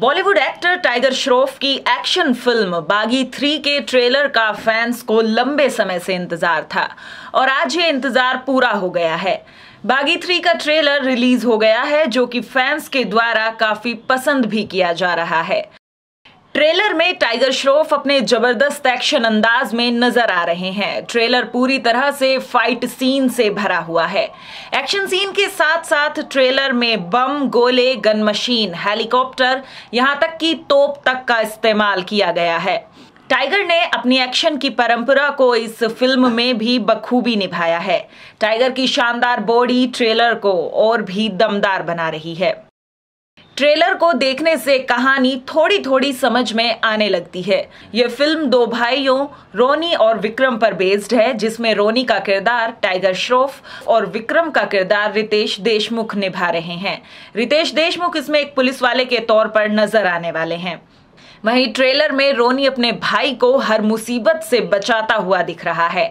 Bollywood actor Tiger Shroff की action film Baaghi three के trailer का फैंस को लंबे समय से इंतजार था और आज ये इंतजार पूरा हो गया है बागी थ्री का ट्रेलर रिलीज हो गया है जो कि फैंस के द्वारा काफी पसंद भी किया जा रहा है ट्रेलर में टाइगर श्रॉफ अपने जबरदस्त एक्शन अंदाज में नजर आ रहे हैं ट्रेलर पूरी तरह से फाइट सीन से भरा हुआ है एक्शन सीन के साथ साथ ट्रेलर में बम गोले गन मशीन हेलीकॉप्टर यहां तक कि तोप तक का इस्तेमाल किया गया है टाइगर ने अपनी एक्शन की परंपरा को इस फिल्म में भी बखूबी निभाया है टाइगर की शानदार बॉडी ट्रेलर को और भी दमदार बना रही है ट्रेलर को देखने से कहानी थोड़ी थोड़ी समझ में आने लगती है ये फिल्म दो भाइयों रोनी और विक्रम पर बेस्ड है जिसमें रोनी का किरदार टाइगर श्रॉफ और विक्रम का किरदार रितेश देशमुख निभा रहे हैं रितेश देशमुख इसमें एक पुलिस वाले के तौर पर नजर आने वाले हैं वहीं ट्रेलर में रोनी अपने भाई को हर मुसीबत से बचाता हुआ दिख रहा है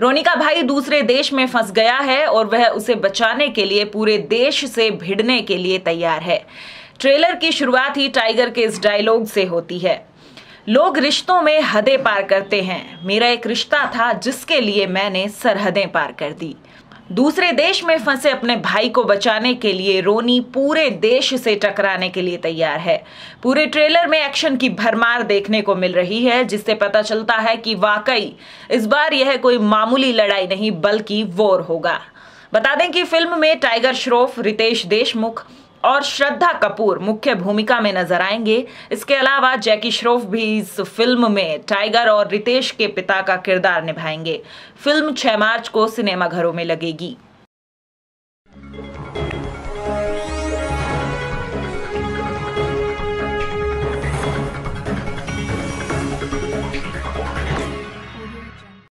रोनी का भाई दूसरे देश में फंस गया है और वह उसे बचाने के लिए पूरे देश से भिड़ने के लिए तैयार है ट्रेलर की शुरुआत ही टाइगर के इस डायलॉग से होती है लोग रिश्तों में हदें पार करते हैं मेरा एक रिश्ता था जिसके लिए मैंने सरहदें पार कर दी दूसरे देश में फंसे अपने भाई को बचाने के लिए रोनी पूरे देश से टकराने के लिए तैयार है पूरे ट्रेलर में एक्शन की भरमार देखने को मिल रही है जिससे पता चलता है कि वाकई इस बार यह कोई मामूली लड़ाई नहीं बल्कि वोर होगा बता दें कि फिल्म में टाइगर श्रॉफ रितेश देशमुख और श्रद्धा कपूर मुख्य भूमिका में नजर आएंगे इसके अलावा जैकी श्रॉफ भी इस फिल्म में टाइगर और रितेश के पिता का किरदार निभाएंगे फिल्म 6 मार्च को सिनेमाघरों में लगेगी